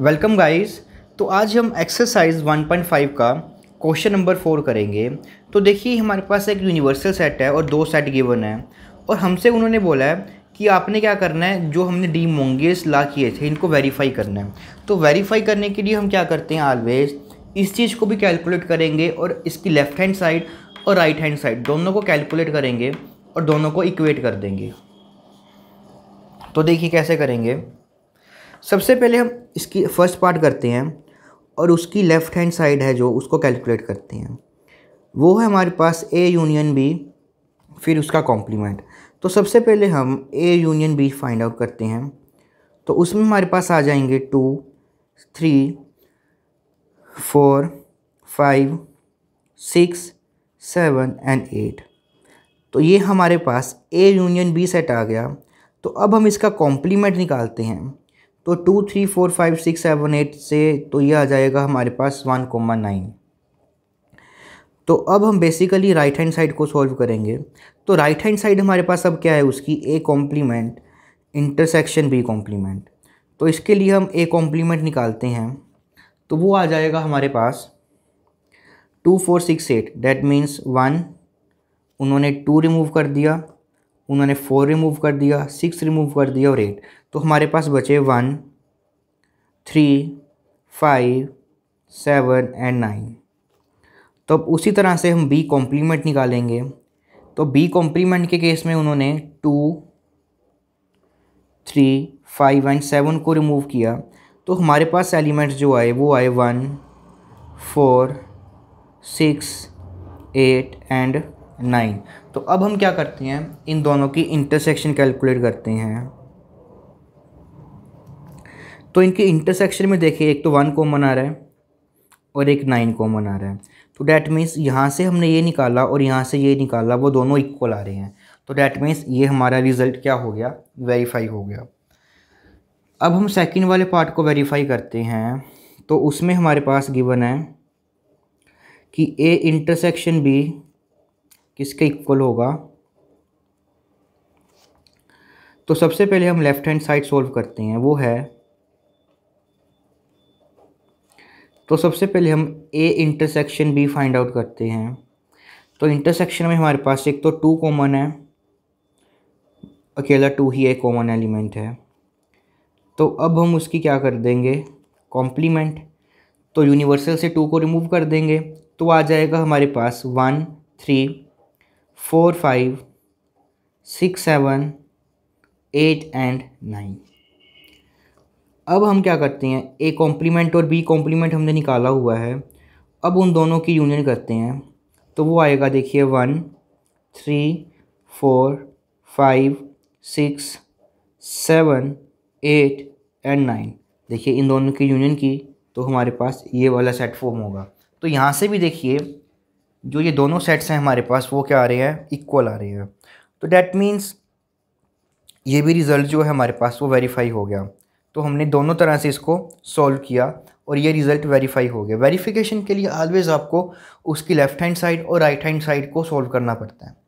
welcome guys तो आज हम एक्सरसाइज 1.5 का क्वेश्चन नंबर फोर करेंगे तो देखिए हमारे पास एक यूनिवर्सल सेट है और दो सेट गिवन है और हमसे उन्होंने बोला है कि आपने क्या करना है जो हमने डी मोंगेस ला किए थे इनको वेरीफाई करना है तो वेरीफाई करने के लिए हम क्या करते हैं ऑलवेज इस चीज़ को भी कैलकुलेट करेंगे और इसकी लेफ़्ट हैंड साइड और राइट हैंड साइड दोनों को कैलकुलेट करेंगे और दोनों को इक्वेट कर देंगे तो देखिए कैसे करेंगे सबसे पहले हम इसकी फर्स्ट पार्ट करते हैं और उसकी लेफ़्ट हैंड साइड है जो उसको कैलकुलेट करते हैं वो है हमारे पास ए यूनियन बी फिर उसका कॉम्प्लीमेंट तो सबसे पहले हम A union B find out करते हैं तो उसमें हमारे पास आ जाएंगे two three four five six seven and eight तो ये हमारे पास ए यूनियन बी सेट आ गया तो अब हम इसका कॉम्प्लीमेंट निकालते हैं तो two three four five six seven eight से तो ये आ जाएगा हमारे पास वन कोमा नाइन तो अब हम बेसिकली राइट हैंड साइड को सॉल्व करेंगे तो राइट हैंड साइड हमारे पास अब क्या है उसकी A complement intersection B complement तो इसके लिए हम ए कॉम्प्लीमेंट निकालते हैं तो वो आ जाएगा हमारे पास two four six eight that means one उन्होंने टू रिमूव कर दिया उन्होंने फोर रिमूव कर दिया सिक्स रिमूव कर दिया और एट तो हमारे पास बचे one three five seven and nine तो अब उसी तरह से हम बी कॉम्प्लीमेंट निकालेंगे तो बी कॉम्प्लीमेंट के केस में उन्होंने two three five and seven को रिमूव किया तो हमारे पास एलिमेंट्स जो आए वो आए one four six eight and nine तो अब हम क्या करते हैं इन दोनों की इंटरसेक्शन कैलकुलेट करते हैं तो इनके इंटरसेक्शन में देखिए एक तो वन कॉमन आ रहा है और एक नाइन कॉमन आ रहा है तो डैट मीन्स यहाँ से हमने ये निकाला और यहाँ से ये निकाला वो दोनों इक्वल आ रहे हैं तो डैट मीन्स ये हमारा रिज़ल्ट क्या हो गया वेरीफाई हो गया अब हम सेकेंड वाले पार्ट को वेरीफाई करते हैं तो उसमें हमारे पास गिवन है कि ए इंटरसेक्शन बी किसके इक्वल होगा तो सबसे पहले हम लेफ़्ट हैंड साइड सॉल्व करते हैं वो है तो सबसे पहले हम A intersection B find out करते हैं तो इंटरसेक्शन में हमारे पास एक तो टू कॉमन है अकेला टू ही एक कॉमन एलिमेंट है तो अब हम उसकी क्या कर देंगे कॉम्प्लीमेंट तो यूनिवर्सल से टू को रिमूव कर देंगे तो आ जाएगा हमारे पास one three four five six seven eight and nine अब हम क्या करते हैं ए कॉम्प्लीमेंट और बी कॉम्प्लीमेंट हमने निकाला हुआ है अब उन दोनों की यूनियन करते हैं तो वो आएगा देखिए one three four five six seven eight and nine देखिए इन दोनों की यूनियन की तो हमारे पास ये वाला सेट फॉर्म होगा तो यहाँ से भी देखिए जो ये दोनों सेट्स हैं हमारे पास वो क्या आ रहे हैं इक्वल आ रहे हैं तो डैट मीन्स ये भी रिज़ल्ट जो है हमारे पास वो वेरीफाई हो गया तो हमने दोनों तरह से इसको सॉल्व किया और ये रिज़ल्ट वेरीफाई हो गया वेरीफिकेशन के लिए ऑलवेज़ आपको उसकी लेफ़्ट हैंड साइड और राइट हैंड साइड को सॉल्व करना पड़ता है